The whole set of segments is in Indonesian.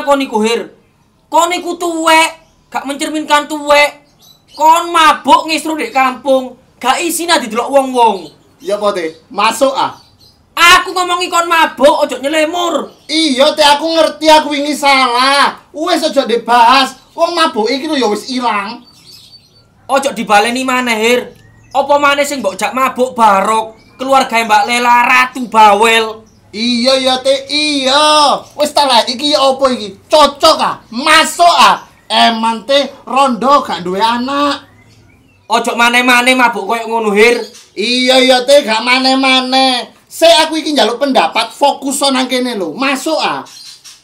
guna kon iku her. Kon iku tuwek, gak mencerminkan tuwek. Kon mabuk ngisru di kampung, gak isine didelok wong-wong. Iya, te, Masuk ah. Aku ngomongi kon mabuk, ojo nyelemur. Iya, te, aku ngerti aku wingi salah. Wis ojo dibahas. Wong mabuk iki lho wis ilang. Ojo dibaleni maneh, Her. opo maneh sing mbok jak mabuk barok? Keluarga Mbak Lela ratu bawel. Iya iya teh iya. Wis ta lah iki apa iki? Cocok ah. Masuk ah. Eman teh rondo gak duwe anak. Ojo mane-mane mabuk koyo ngono hir. Iya iya teh gak mane-mane. Se aku iki njaluk pendapat fokus nang kene lho. Masuk ah.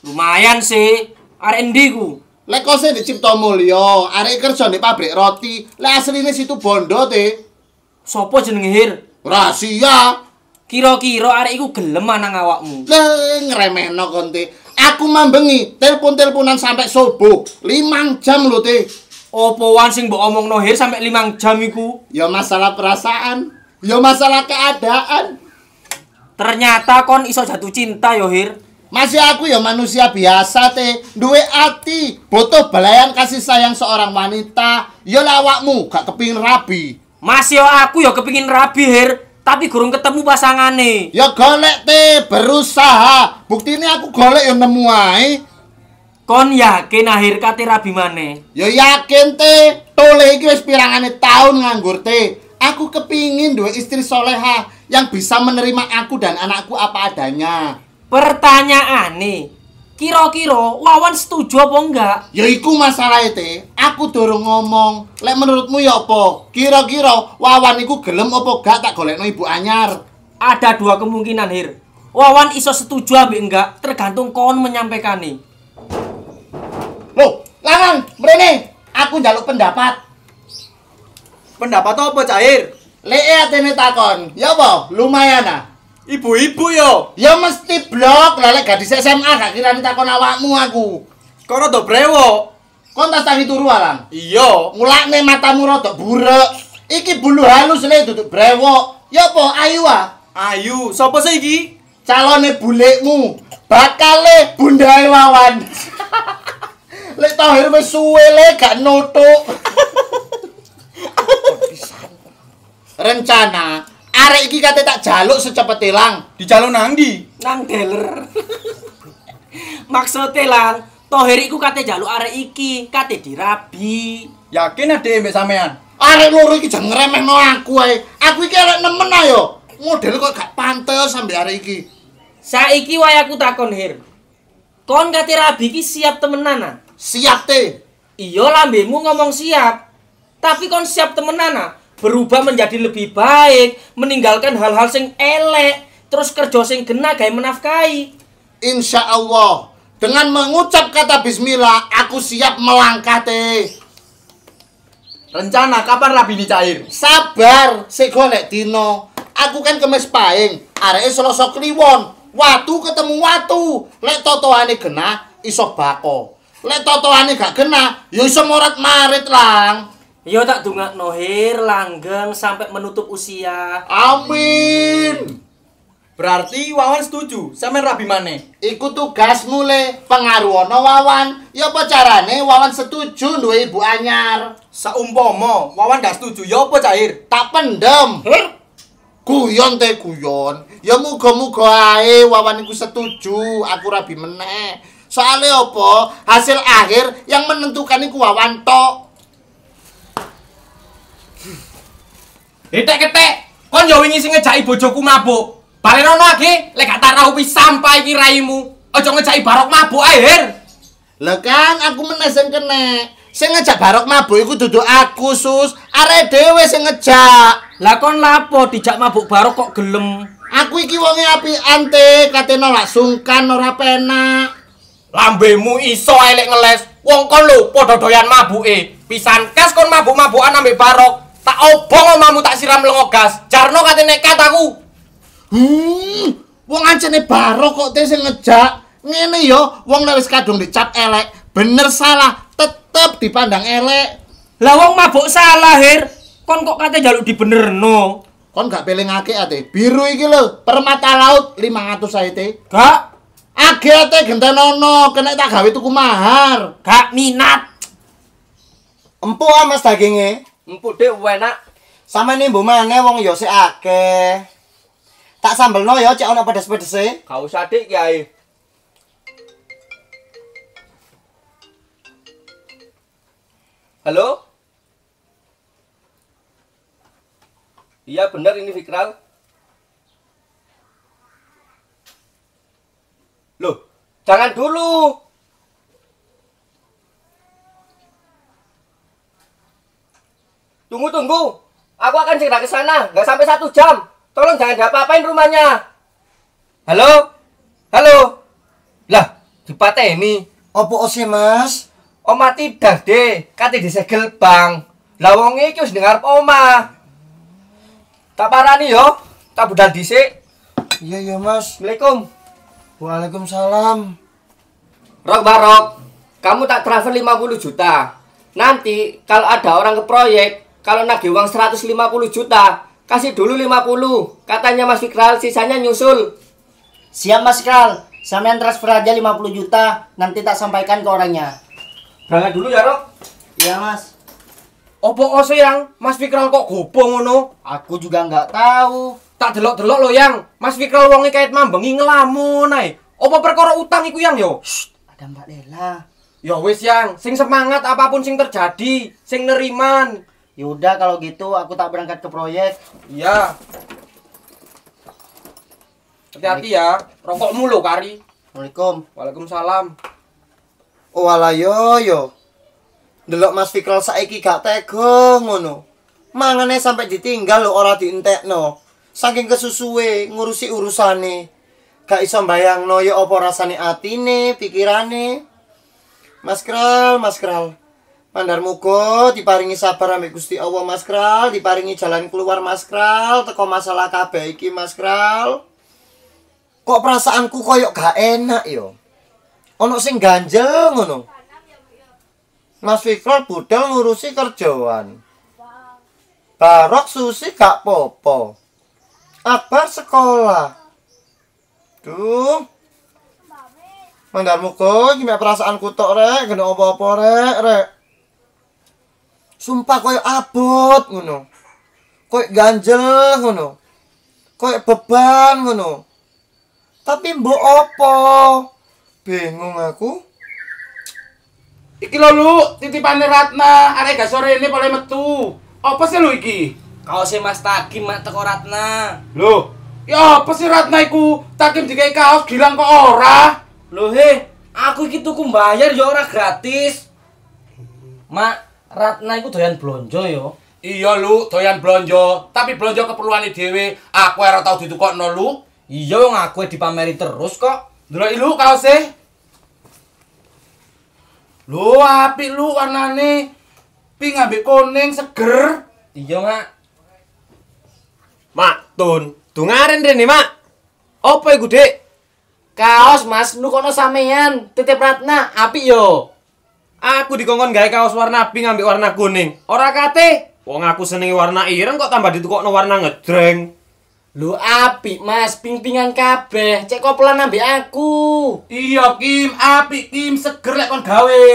Lumayan sih. Arek ndi ku? Lek kose di Cipto Mulyo, arek kerja di pabrik roti. Lek asline situ bondo teh. Sopo jenenge hir? Rahasia. Kira-kira arek iku gelem nang awakmu. Lah ngremehno Aku mambengi telepon-teleponan sampai subuh. limang jam lho te. wan sing mbok omongno Nohir sampai limang jam iku? Ya masalah perasaan, ya masalah keadaan. Ternyata kon iso jatuh cinta yo hir. Masih aku ya manusia biasa teh. duwe ati, butuh belayan kasih sayang seorang wanita. Yo lawakmu gak kepingin rabi. Masih aku ya kepingin rabi hir tapi gurung ketemu pasangane. Ya golek te, berusaha. Bukti ini aku golek yang nemu ae. Kon yakin akhir kate rabi maneh? Ya yakin te, tole iki wis pirangane taun nganggur te. Aku kepingin dua istri soleha yang bisa menerima aku dan anakku apa adanya. Pertanyaan nih, kira-kira Wawan setuju apa enggak? Ya iku masalah itu. Aku dorong ngomong. Lek menurutmu ya apa? Kira-kira Wawan itu gelem apa gak tak golekno Ibu Anyar? Ada dua kemungkinan, Hir. Wawan iso setuju apa enggak tergantung kon nih. Loh, langan mrene. Aku jaluk pendapat. Pendapat apa, Cair? Lek e atene takon, ya apa? Lumayan ah. Ibu-ibu yo. Ya mesti blok, lalek gadis SMA gak kira minta kon awakmu aku. Kono do brewok. Kon tas tangi turu alam. Iya, mulane matamu rada burek. Iki bulu halus le duduk brewok. Yo po ayu ah. Ayu, sapa sih iki? Calone bulekmu. Bakal le bundae wawan. Lek tahir wis suwe le gak nutuk. Rencana arek iki kate tak jaluk secepet ilang. Dijaluk nang ndi? Nang dealer. Maksude lan Tohir iku kate jaluk arek iki, kate dirabi. Yakin ade mbek sampean? Arek loro iki jeng remehno aku ae. Aku iki arek nemen ae Model kok gak pantes sampe arek iki. Saiki wae aku takon, her. Kon kate rabi iki siap temenan, ah? Siap te. Iya lambemu ngomong siap. Tapi kon siap temenan, ah. berubah menjadi lebih baik, meninggalkan hal-hal sing elek, terus kerja sing genah gawe menafkahi. Insya Allah, dengan mengucap kata bismillah, aku siap melangkah teh. Rencana kapan Rabi cair? Sabar, segolek dino. Aku kan kemes paing, areke Selasa kliwon. Watu ketemu watu. Lek totoane genah iso bako. Lek totoane gak genah ya iso morat marit lang. Yo iya, tak dunga nohir langgeng sampai menutup usia. Amin. Berarti Wawan setuju Sama rabi Ikut Iku mulai pengaruh. No Wawan. Ya apa carane Wawan setuju Dua ibu anyar? Seumpomo Wawan gak setuju ya apa cair? Tak pendem. Huh? Guyon teh guyon. Ya muga-muga ae Wawan iku setuju, aku rabi meneh. yo apa? Hasil akhir yang menentukan iku Wawan tok. Ketek ketek, kon yo wingi sing ngejaki bojoku mabuk. Balen ono iki, lek gak tarau wis sampai iki raimu. Ojo ngejaki barok mabuk ae, Her. Lah Kang, aku meneseng kene. Sing ngejak barok mabuk iku duduk aku, Sus. Are dewe sing ngejak. Lah kon lapo dijak mabuk barok kok gelem? Aku iki wonge api ante, kate nolak sungkan ora penak. Lambemu iso elek ngeles. Wong kon lho padha doyan mabuke. Pisan kas kon mabuk-mabukan ame barok. Tak obong omamu tak siram lengo gas. Jarno kate nekat aku. Hmm, wong ancene baro kok te sing ngejak. Ngene yo, ya, wong nek kadung dicap elek, bener salah tetep dipandang elek. Lah wong mabuk salah, Hir. Kon kok kate jaluk no. Kon gak pelengake ate. Biru iki lho, permata laut 500 sae te. Gak AGT nono, kena tak gawe tuku mahar. Gak minat. Empuk ah Mas daginge. Empuk dek enak. Sama ini bu mana wong yo ya seake, tak sambel no yo ya, cek ono pedes pedes sih. Kau sadik ya. Halo? Iya benar ini Fikral. Loh, jangan dulu. Tunggu tunggu. Aku akan segera ke sana. Gak sampai satu jam. Tolong jangan diapa-apain rumahnya. Halo? Halo? Lah, ini. Opo ose, Mas? Oma tidak, deh. Kati disegel bang. Lah wong dengar oma. Tak parah nih yo. Tak budal dhisik. Iya iya Mas. Assalamualaikum. Waalaikumsalam. Rok Barok, kamu tak transfer 50 juta. Nanti kalau ada orang ke proyek, kalau nagih uang 150 juta, kasih dulu 50. Katanya Mas Fikral sisanya nyusul. Siap Mas Fikral, sampean transfer aja 50 juta, nanti tak sampaikan ke orangnya. Berangkat dulu ya, Rok. Iya, Mas. Opo oso yang Mas Fikral kok gopo ngono? Aku juga nggak tahu. Tak delok-delok lo yang Mas Fikral wonge kait mambengi ngelamun ae. Opo perkara utang iku yang yo? Shh, ada Mbak Lela. Ya wis yang, sing semangat apapun sing terjadi, sing neriman. Yaudah kalau gitu aku tak berangkat ke proyek. Iya. Hati-hati ya, rokok mulu kari. Assalamualaikum. Waalaikumsalam. Oh ala yo yo. Delok Mas Fikral saiki gak tega ngono. Mangane sampai ditinggal lo ora diintekno. Saking kesusuwe ngurusi urusane. Gak iso mbayangno yo apa rasane atine, pikirane. Mas Kral, Mas Kral. Pandar muko diparingi sabar ambek Gusti Allah Mas Kral, diparingi jalan keluar Mas Kral teko masalah kabeh iki Mas Kral. Kok perasaanku koyok gak enak yo. Ono sing ganjel ngono. Mas Fikral budal ngurusi kerjaan. Barok Susi gak popo. Abar sekolah. Duh. Mandar muko, gimana perasaanku tok rek, kena opo apa rek, rek sumpah koyo abot ngono koyo ganjel ngono koyo beban ngono tapi mbok opo bingung aku iki lho lu titipane Ratna arek gak sore ini boleh metu apa sih lu iki kaose Mas Takim mak teko Ratna lho ya apa sih Ratna iku Takim dikai kaos bilang kok ora lho he aku iki tuku bayar ya ora gratis mak Ratna iku doyan blonjo yo. Iya lu, doyan blonjo, tapi blonjo keperluan dhewe. Aku ora tau ditukokno lu. Iya wong aku dipameri terus kok. Ndeloki lu kaose. Lu apik lu warnane ping ambek kuning seger. Iya, Mak. Mak, Tun, dungaren rene, Mak. Apa iku, Dik? Kaos Mas nukono sampeyan, titip Ratna, apik yo. Aku dikongkon gawe kaos warna pink ngambil warna kuning. Ora kate. Wong aku senengi warna ireng kok tambah ditukokno warna ngedreng. Lu apik mas, ping-pingan kabeh, cek kopelan ambil aku Iya Kim, apik Kim, seger lek kon gawe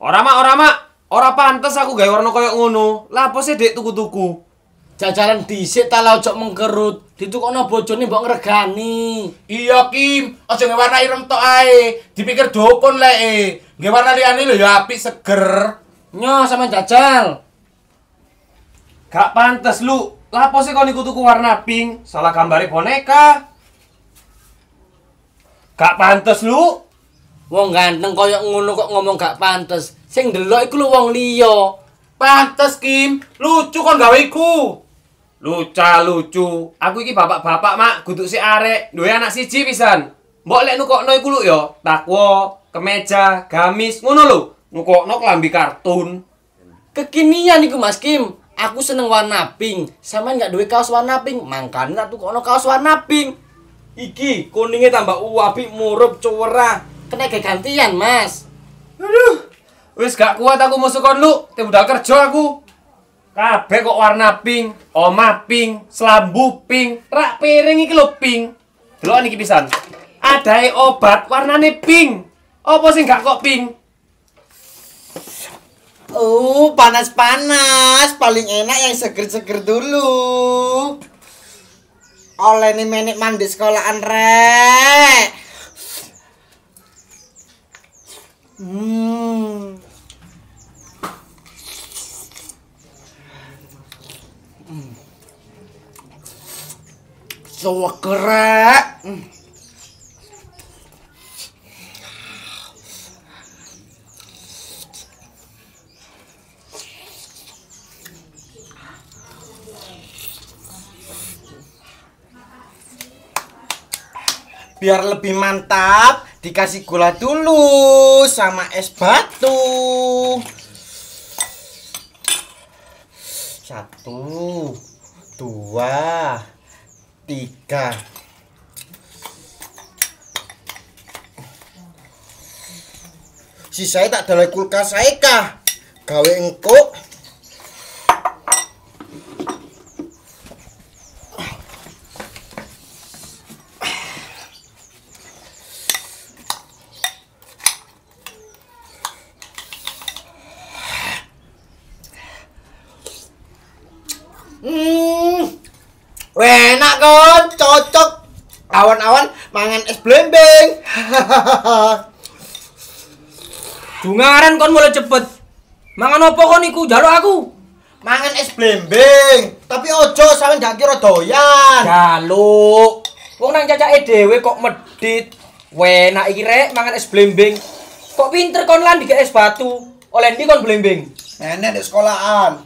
Ora mak, ora mak, ora pantes aku gawe warna koyok ngono Lapa sih dek tuku-tuku Jajalan disik ta ojok mengkerut, dituku no bojone mbok ngeregani Iya Kim, ojo warna ireng tok ae, dipikir dukun lek eh. Nggih warna liyane lho ya apik seger. Nyo sama jajal. Gak pantes lu. Lapo sih kau niku tuku warna pink, salah gambari boneka. Gak pantes lu. Wong ganteng kaya ngono kok ngomong gak pantes. Sing delok iku lu wong liya. Pantes Kim, lucu kon gawe iku. Lucu lucu. Aku iki bapak-bapak mak, guduk si arek, duwe anak siji pisan. Mbok lek nukokno iku lu yo, takwa kemeja, gamis, ngono lho. nok lambi kartun. Kekinian iku Mas Kim. Aku seneng warna pink. Sampeyan gak duwe kaos warna pink, mangkane tak tukokno kaos warna pink. Iki kuningnya tambah uapi murup cuwera. Kena gak gantian, Mas. Aduh. Wis gak kuat aku musuh kon lu. udah kerja aku. Kabeh kok warna pink, omah pink, selambu pink, rak piring iki lho pink. Delok niki pisan. Adahe obat warnane pink. Apa sih nggak kok pink? Oh, panas-panas. Paling enak yang seger-seger dulu. Oleh nih menik mandi sekolahan, rek. Hmm. hmm. So, kerek. Hmm. biar lebih mantap dikasih gula dulu sama es batu satu dua tiga sisanya tak ada kulkas saya kah gawe engkuk Bungaran kon mulai cepet. Mangan apa kon iku jaluk aku? Mangan es blembing, tapi ojo sampean gak kira doyan. Jaluk. Wong nang cacake dhewe kok medit. Wenak iki rek mangan es blembing. Kok pinter kon lan dikek es batu. Oleh ndi kon blembing? Nenek di sekolahan.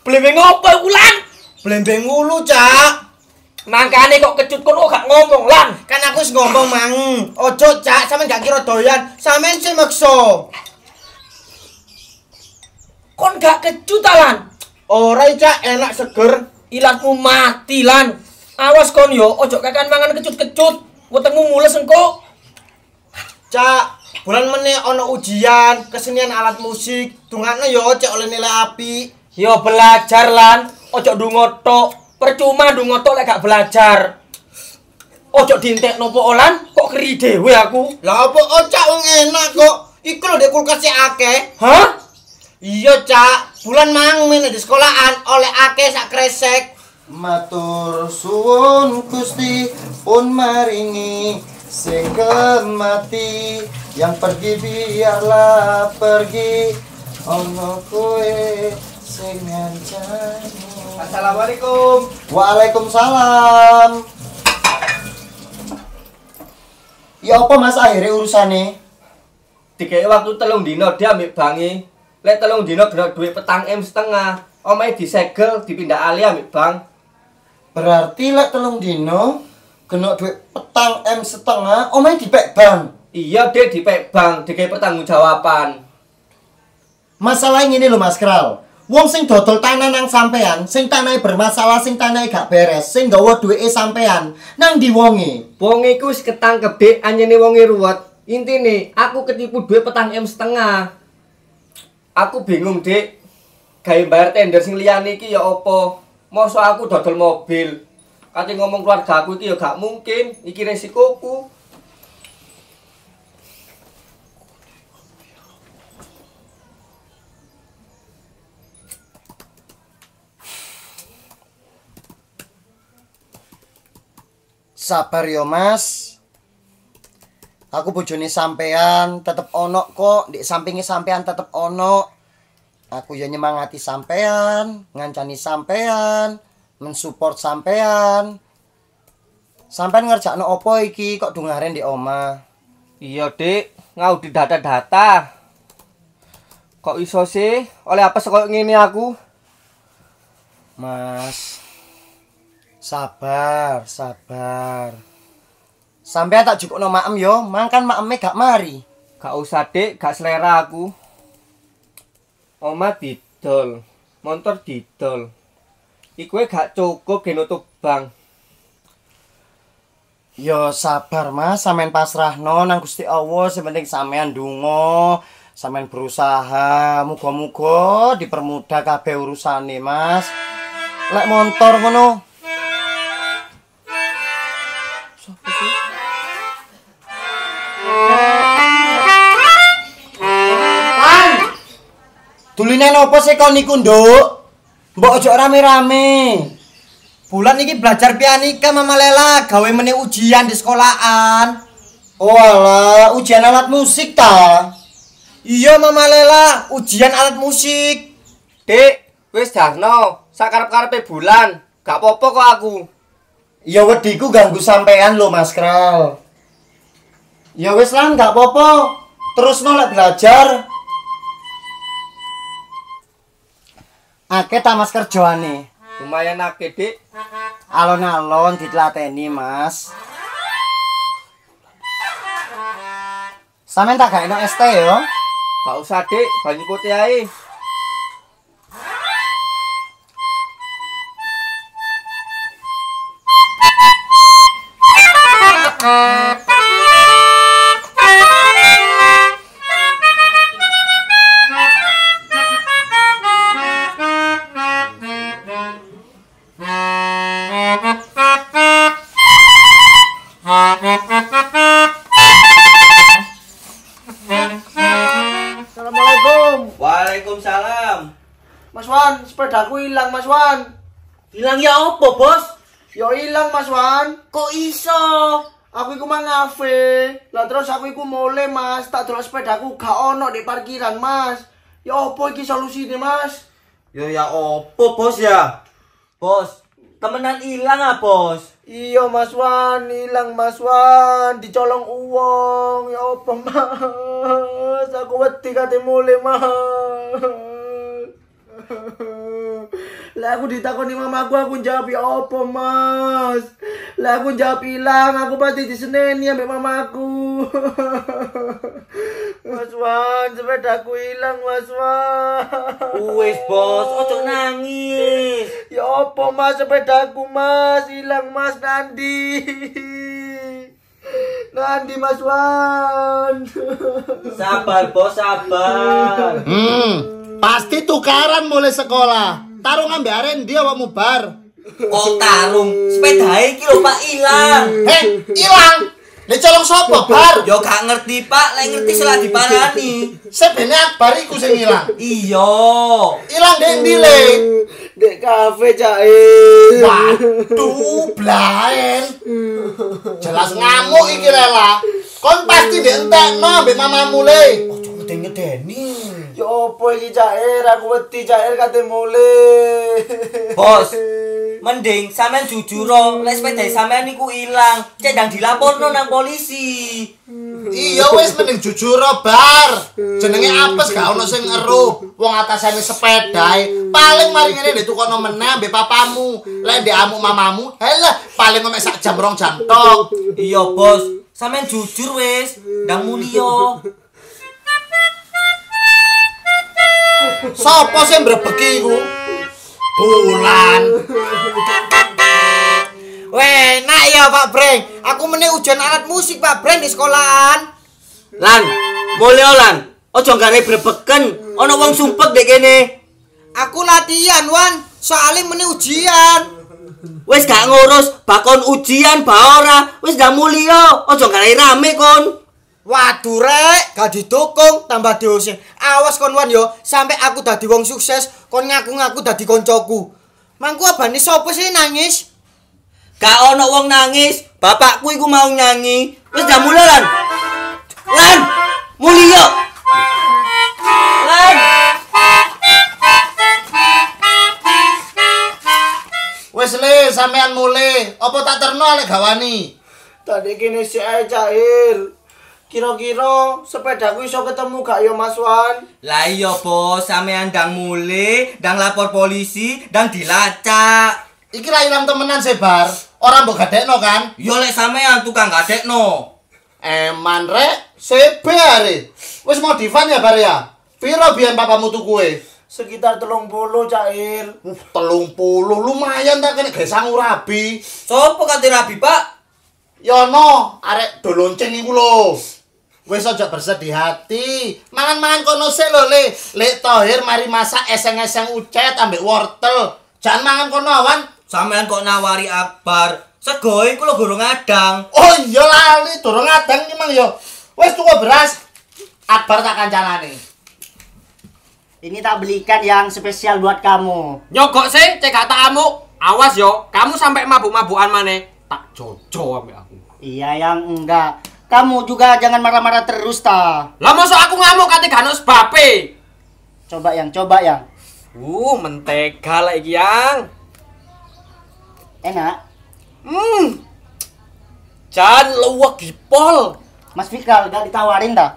Blembing apa iku lan? Blembing ulu, Cak. Mangkane kok kecut kono gak ngomong lan. Kan aku wis ngomong mang. Ojo cak, sampean gak kira doyan. Sampean sing maksa. Kon gak kecut lan. Ora cak enak seger. Ilatmu mati lan. Awas kon yo, ojo kakan mangan kecut-kecut. Wetengmu mules engko. Cak, bulan meneh ana ujian kesenian alat musik. Dungane yo cek oleh nilai api. Yo belajar lan, ojo dungoto percuma ndungo tok lek gak belajar. Ojo dintek nopo olan, kok keri dhewe aku. Lah opo ocak wong enak kok. Iku lho kulkas kasih akeh. Hah? Iya, Cak. Bulan mang men di sekolahan oleh akeh sak kresek. Matur suwun Gusti pun maringi Seke mati yang pergi biarlah pergi ono kowe Assalamualaikum. Waalaikumsalam. Ya apa Mas akhirnya urusan nih? Tiga waktu telung dino dia ambil bangi. Lek telung dino gerak duit petang M setengah. di disegel dipindah alia ambil bang. Berarti lek telung dino genok duit petang M setengah omae dipek bang. Iya deh dipek bang pertanggung jawaban. Masalah ini loh Mas Kral. Wong sing dodol tanah nang sampean, sing tanahe bermasalah, sing tanahe gak beres, sing gawa duweke sampean. Nang ndi wonge? Wonge ku wis ketangkebe anyene wonge ruwet. Intine aku ketipu duwe petang M setengah. Aku bingung, Dik. Gawe bayar tender sing liyane iki ya apa? Mosok aku dodol mobil. Kate ngomong keluargaku iki ya gak mungkin, iki resikoku. sabar ya mas aku bojone sampean tetep ono kok di sampingi sampean tetep ono aku ya nyemangati sampean ngancani sampean mensupport sampean sampean ngerjakan no opo iki kok dungaren di oma iya dek ngau di data-data kok iso sih oleh apa sekolah ini aku mas Sabar, sabar. Sampai tak cukup no maem yo, mangkan maeme gak mari. Gak usah dek, gak selera aku. Oma didol, motor didol. Ikue gak cukup genotuk bang. Yo sabar mas, samen pasrah no, nang gusti allah, sebenteng samen dungo, samen berusaha, mugo mugo dipermudah kabe urusane mas. Lek montor ngono. Dulinan apa sih kon niku, Nduk? Mbok ojo rame-rame. Bulan ini belajar pianika Mama Lela, gawe meni ujian di sekolahan. Oh ujian alat musik ta? Iya Mama Lela, ujian alat musik. Dek, wis Darno, sak karepe bulan, gak popo kok aku. Ya wediku ganggu sampean lo Mas Kral. Ya wis lah, gak popo. Terus nolak belajar, Akeh ta Mas kerjane? Lumayan akeh, Dik. Alon-alon ditlateni, Mas. Sampeyan tak gak enak ST yo. Gak usah, Dik, banyu putih ae. Mas Wan. Hilang ya opo, Bos? Ya hilang Mas Wan. Kok iso? Aku iku mang ngafe. Lah terus aku iku mole, Mas. Tak terus sepedaku gak ono di parkiran, Mas. Ya opo iki solusine, Mas? Ya ya opo, Bos ya? Bos, temenan hilang ah, Bos. Iya, Mas Wan, hilang Mas Wan, dicolong uang. Ya opo, Mas? Aku wedi kate mole, Mas. Lah aku ditakoni mama aku, aku jawab ya opo mas. Lah aku jawab hilang, aku pasti diseneni ambil mama aku. mas Wan, sepeda aku hilang Mas Wan. Uwes bos, ojo nangis. Ya opo mas sepeda aku mas, hilang mas nanti nanti Mas Wan. Sabar bos, sabar. Hmm, pasti tukaran mulai sekolah. tarung ambe aren dia wa mubar kok tarung sepeda iki lho Pak ilang eh ilang Nek colong sapa, Bar? Yo gak ngerti, Pak. Lek ngerti salah diparani. Sebene Akbar iku sing ilang. Iya. Ilang ndek ndi, Le? Ndek hmm. kafe, Cak. Eh. Waduh, blaen. Hmm. Jelas ngamuk iki, Lela. Kon pasti ndek entekno mbek mamamu, Le. udah eh, ngedeni ya apa ini cair aku beti cair kate mulai bos mending samen jujur lo oh. lek sepeda hmm. samen iku ilang cek dang dilaporno nang polisi hmm. iya wes mending jujur lo oh, bar jenenge hmm. apes gak ono sing ngeru wong atasane sepeda paling mari ngene nek tukono meneh mbek papamu lek ndek amuk mamamu halah paling ngomek sak jam rong iya bos samen jujur wes ndang mulio oh. Sopo sih mbrebeki iku? Bulan. Weh, enak ya Pak Breng. Aku meneh ujian alat musik Pak Breng di sekolahan. Lan, boleh Lan. Ojo gawe brebeken. Ana wong sumpek dek kene. Aku latihan, Wan. Soalnya meneh ujian. Wis gak ngurus bakon ujian ba ora. Wis gak mulio. Ojo gawe rame kon. Waduh rek, gak didukung tambah diusir. Awas kon wan yo, sampe aku dadi wong sukses, kon ngaku-ngaku dadi koncoku. Mangku abani sapa sih nangis? Gak ono wong nangis, bapakku iku mau nyanyi. Wis jam mulo lan. Lan, muli yo. Lan. Wes le, sampean mulai. Apa tak terno lek gawani? Tadi kene si Ae cair. Kira-kira sepedaku iso ketemu gak yo Mas Wan? Lah iya bos, sampean ndang muli, ndang lapor polisi, ndang dilacak. Iki lah ilang temenan sebar, ora mbok gadekno kan? Yo lek sampean tukang gadekno. Eman rek, sebar. Wis modifan ya bar ya? Piro biyen papamu tuku kuwe? sekitar telung puluh cair uh, telung puluh lumayan tak kena gesang urabi sopo kati rabi pak Yono, ya arek dolonceng lonceng iku lho. Wis aja bersedih hati. Mangan-mangan kono sik lho, Le. le Tohir mari masak eseng-eseng ucet ambek wortel. Jangan mangan kono awan. Sampean kok nawari akbar. Sego iku lho gorong adang. Oh iya lali, dorong adang iki mang ya. Wis tuku beras. Akbar tak kancanane. Ini tak belikan yang spesial buat kamu. Nyogok sih, cek amuk. Awas yo, kamu sampai mabuk-mabukan mana? Tak jojo ambil. aku. Iya yang enggak. Kamu juga jangan marah-marah terus ta. Lah masa aku ngamuk kate ganus bape. Coba yang, coba yang. Uh, mentega lah iki yang. Enak. Hmm. Jan luwak gipol. Mas Fikal gak ditawarin ta?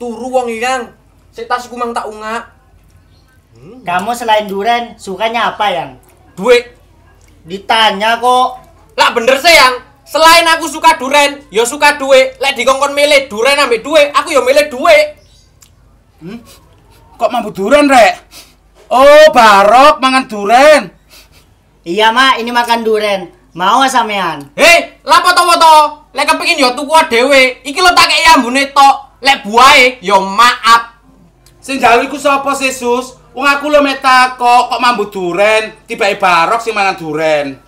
Turu wong yang. Sik tasku mang tak unga. Hmm. Kamu selain duren sukanya apa yang? Duit. Ditanya kok. Lah bener sih yang. Selain aku suka duren, yo suka duwe. Lek dikongkon milih duren ambek duwe, aku yo milih duwe. Hmm? Kok mampu duren, Rek? Oh, Barok mangan duren. Iya, Mak, ini makan duren. Mau sampean? Hei, eh, lapo to to? Lek kepengin yo tuku dhewe. Iki lo tak kei ambune tok. Lek buahe yo maaf. Sing gawe iku sapa sih, Sus? Wong aku lo metak kok kok mambu duren, tiba-tiba Barok sing mangan duren.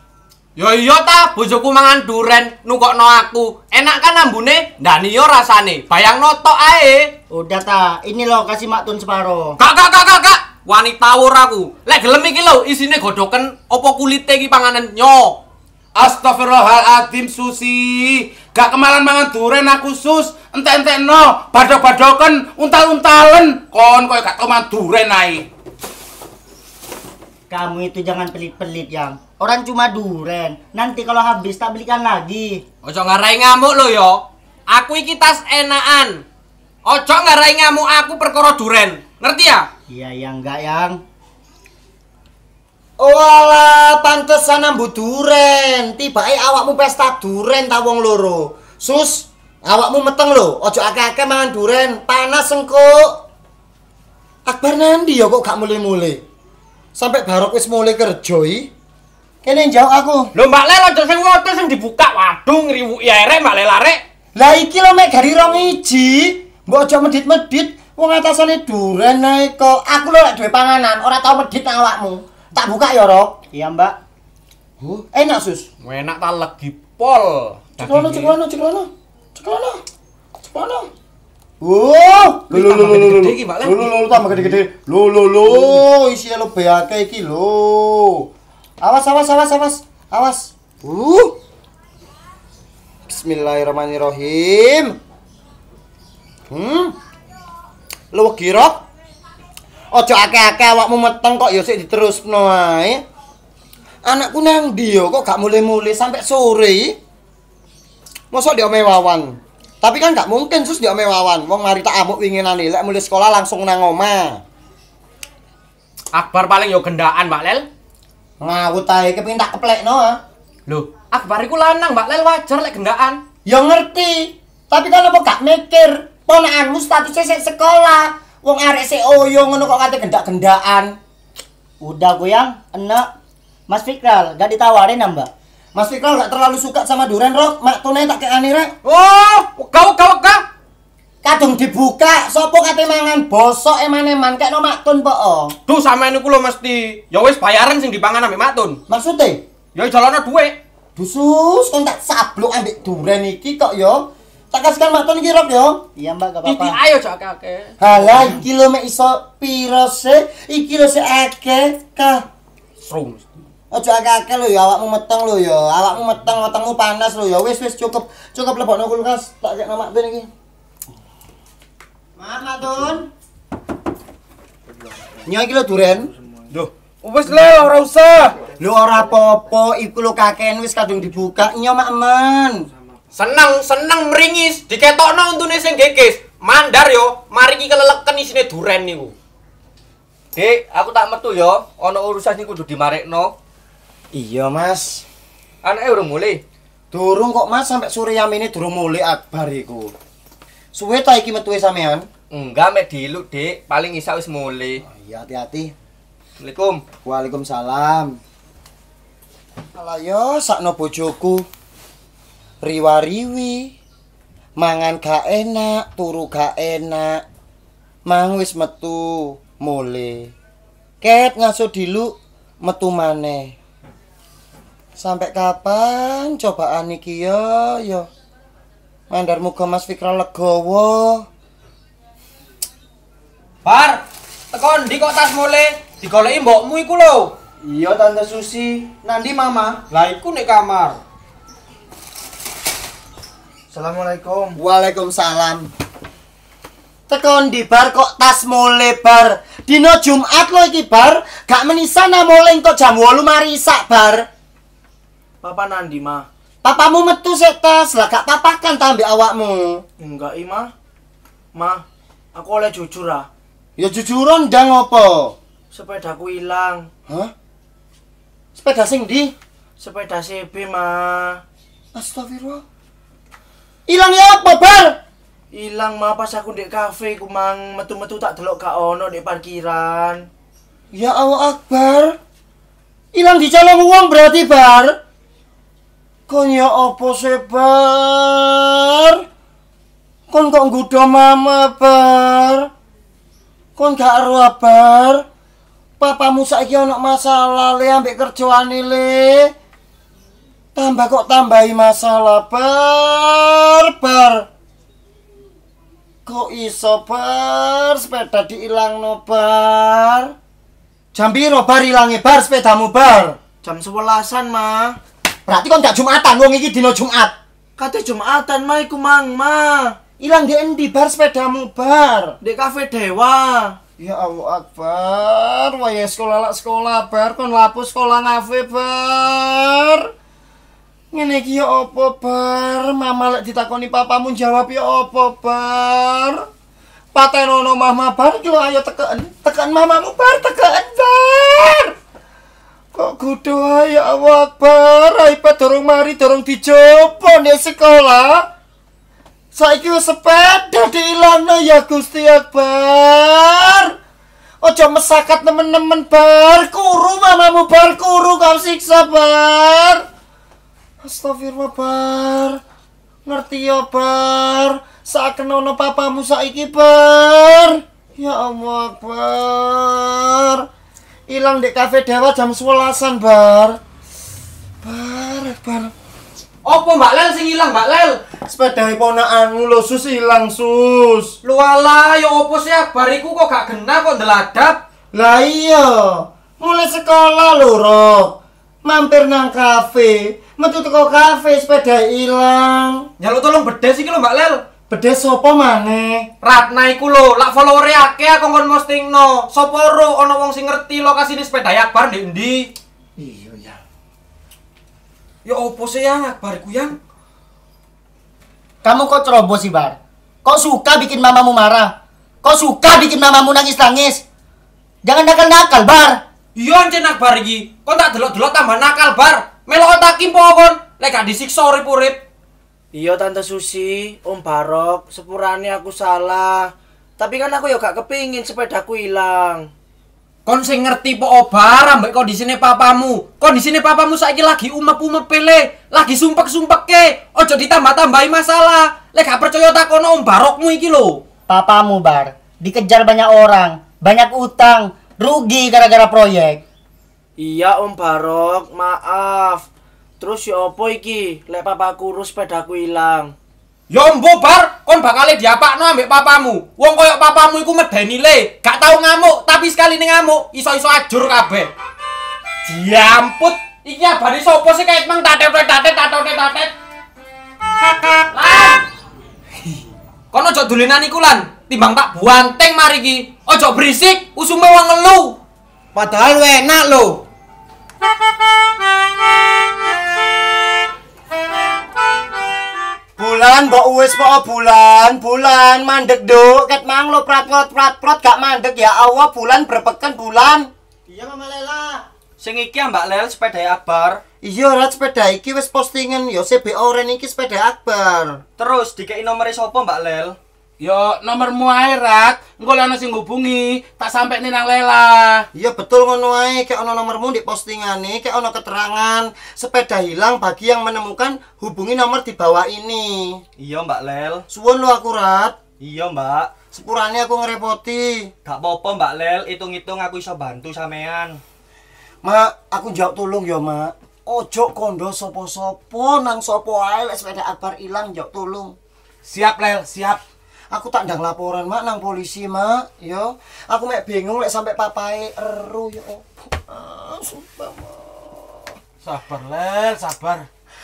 Yo, iya ta, bojoku mangan duren no aku. Enak kan ambune? Dan yo rasane. bayang noto ae. Udah ta, ini lo kasih maktun separo. Kak kak kak kak. kak. Wanita wur aku. Lek gelem iki lho isine godhoken opo kulite iki panganan nyo. Astagfirullahaladzim Susi. Gak kemalan mangan duren aku Sus. Entek-entekno, badok-badoken, untal-untalen. Kon koyo gak tau mangan duren ae. Kamu itu jangan pelit-pelit yang Orang cuma duren Nanti kalau habis tak belikan lagi Ojo ngarai ngamuk lo yo Aku iki tas enaan Ojo ngarai ngamuk aku perkara duren Ngerti ya? Iya yang enggak yang Wala oh, pantesan ambu duren Tiba awakmu pesta duren tawong loro Sus awakmu meteng lo Ojo akeh-akeh mangan duren Panas sengkuk Akbar nanti ya kok gak mulai-mulai sampai barok wis mulai kerja iki kene njauk aku lho mak le lonjo sing ngoten sing dibuka waduh ngriwuk ya mbak mak le larek lah iki lho mek dari rong iji mbok aja medit-medit wong atasane duren nae kok aku lho lek duwe panganan ora tau medit nang awakmu tak buka ya rok iya mbak huh? enak sus enak ta legi pol cekono cekono cekono cekono cekono Wuh, lu lu lu lu lu lu lu lu tambah gede-gede. Lu lu lu isi lu beake iki lho. Awas awas awas awas. Awas. Uh. Bismillahirrahmanirrahim. Hmm. Lu kira, ro. Ojo akeh-akeh awakmu meteng kok ya sik diterusno ae. Anakku nang ndi kok gak mulai-mulai sampai sore. Mosok dia mewawan. Tapi kan gak mungkin sus dia mewawan. Wong mari tak amuk nani lek mulai sekolah langsung nang oma. Akbar paling yo gendaan, Mbak Lel. Ngawut ae kepengin tak keplekno. Ah. Loh, Akbar iku lanang, Mbak Lel wajar lek gendaan. Ya ngerti. Tapi kan apa gak mikir, ponakanmu statusnya sik sekolah. Wong arek sik oyo ngono kok kate gendak-gendaan. Udah goyang, enak. Mas Fikral, gak ditawarin ya, Mbak? Mas Fikral gak terlalu suka sama duren, Rok. Mak tunai tak kayak Anira. Oh, buka buka buka kadung dibuka sopo kate mangan bosok eman-eman kayak no maktun po tuh oh. sama ini lo mesti ya wis bayaran sing dipangan ambil maktun maksudnya? ya jalan ada Dusus, kan tak sablok ambek duren iki kok yo. Tak kasih kan maton iki rob yo. Iya Mbak gak apa-apa. Iki ayo cok akeh. Okay, Halah iki lo mek iso piro se? Iki lo se akeh kah? Ojo agak lo lho ya awakmu meteng lho ya. Awakmu meteng, wetengmu panas lo ya. Wis wis cukup. Cukup lebokno kulkas tak kayak nama ben lagi. Mama Dun. nyai iki duren. Lho, wis lo ora usah. lo ora popo, iku lo kaken wis kadung dibuka. nyai mak men. Seneng, seneng meringis. no untuk sing geges. Mandar yo, mari iki di sini duren nih, Dek, aku tak metu yo, ono urusan sing kudu no. Iya, Mas. Anake urung mulih. Durung kok, Mas, sampe sore yang durung mulih akbar iku. Suwe ta iki metu e sampean? Enggak, mek diluk, Dik. Paling isa wis mulih. Oh, iya, hati-hati. Assalamualaikum. Waalaikumsalam. Ala yo sakno bojoku. Riwariwi. Mangan gak enak, turu gak enak. Mang wis metu mulih. Ket ngaso diluk metu maneh. Sampai kapan coba iki yo yo. Mandar muka Mas Fikra legowo. Bar, tekon di kok tas di digoleki mbokmu iku lho. Iya Tante Susi, nanti Mama. Lah iku nek kamar. Assalamualaikum. Waalaikumsalam. Tekon di bar kok tas mole bar. Dino Jumat lo iki bar, gak menisana mole engko jam 8 mari isak bar. Papa Nandi mah. Papamu metu sik tas, lah gak papakan ta ambek awakmu. Enggak, Ima. Mah, aku oleh jujur ah. Ya jujuran ndang opo? Sepedaku hilang. Hah? Sepeda sing ndi? Sepeda CB, mah. Astagfirullah. Hilang ya apa, Bar? Hilang mah pas aku di kafe ku mang metu-metu tak delok gak ono di parkiran. Ya Allah Akbar. Hilang di calon uang berarti, Bar. Kon ya apa sebar? Kon kok nggoda mama, Bar? Kon gak ero, Bar? Papamu saiki ana masalah le ambek kerjaane le. Tambah kok tambahi masalah, Bar, Bar. Kok iso, Bar? Sepeda no Bar. Jam piro bar ilange, Bar sepedamu, Bar? Jam sebelasan ma. Berarti kon gak Jumatan wong iki dino Jumat. Kata Jumatan mah iku Mang, Ma. Ilang di endi bar sepedamu bar? Di kafe Dewa. Ya Allah Akbar, waya sekolah lak sekolah bar kon lapus sekolah kafe bar. Ngene iki ya opo bar? Mama lek ditakoni papamu jawab ya opo bar? Patenono mama bar iki ayo tekan tekan mamamu bar, tekan bar. Kok kudu ya Allah Akbar iPad dorong mari dorong dicoba nek sekolah Saiki sepeda diilangno ya Gusti Akbar Ojo mesakat temen-temen bar kuru mamamu bar kuru kau siksa bar Astagfirullah bar Ngerti ya bar ono papamu saiki bar Ya Allah Akbar ilang di kafe dewa jam sebelasan bar bar bar apa mbak lel sing ilang mbak lel sepeda ponaan lo sus ilang sus lu ala yo opo sih ya bariku kok gak kena kok deladap lah iya mulai sekolah lo rok mampir nang kafe metu teko kafe sepeda ilang ya tolong bedes sih lo mbak lel Pedes sopo mane? Ratna iku lho, lak followere akeh aku kon no. Sopo ro ana wong sing ngerti di sepeda Akbar bar ndi? Iya, iya ya. Yo opo sih yang Akbar iku yang? Kamu kok ceroboh sih, Bar? Kok suka bikin mamamu marah? Kok suka bikin mamamu nangis-nangis? Jangan nakal-nakal, Bar. Iya nak bar iki. Kok tak delok-delok tambah nakal, Bar. Melo otak ki po kon. Lek gak disiksa urip-urip. Iya Tante Susi, Om Barok, sepurane aku salah. Tapi kan aku ya gak kepingin sepedaku hilang. Kon sing ngerti po obara mbak kondisine papamu. Kondisine papamu saiki lagi umep-umep pele, lagi sumpak sumpak ke. Ojo ditambah-tambahi masalah. Lek gak percaya takono Om Barokmu iki lho. Papamu Bar, dikejar banyak orang, banyak utang, rugi gara-gara proyek. Iya Om Barok, maaf. Terus ya apa iki? Lek papaku urus sepedaku ilang. Ya mbo bar, kon bakal diapakno ambek papamu. Wong koyok papamu iku medeni le, gak tau ngamuk, tapi sekali ning ngamuk iso-iso ajur kabeh. Diamput, iki abane sopo sih kayak mang tatet-tatet tatot-tatet. Lan. kon ojo dulinan iku lan, timbang tak buanteng mari iki. Ojo berisik, usume wong ngelu. Padahal enak lho. Bulan mbak wis poko bulan, bulan mandek nduk, ket manglo prat prat prat prat gak mandek ya Allah bulan berpeken bulan. Iya Mama Lela. Sing iki Mbak Lel sepeda Akbar. Iya, rat sepeda iki wis postingan yo CBO ren iki sepeda Akbar. Terus dikei nomere sapa Mbak Lel? Yo nomor muai rat, engko lan sing ngubungi, tak nih nang Lela. Iya betul ngono ae, kayak ono nomormu di postingan nih, ke ono keterangan sepeda hilang bagi yang menemukan hubungi nomor di bawah ini. Iya Mbak Lel. Suwun lu aku rat. Iya Mbak. Sepurane aku ngerepoti. Gak apa-apa Mbak Lel, hitung-hitung aku iso bantu sampean. Ma, aku jawab tolong ya, ma. Ojo kondo sopo-sopo nang sopo ae sepeda akbar hilang jawab tolong. Siap Lel, siap. aku tak ndang laporan mak nang polisi mak yo aku mek bingung lek sampe papai eru yo ah sumpah mak sabar lel sabar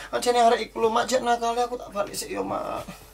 aja ah, nih hari iklu mak jangan nakal aku tak balik sih yo mak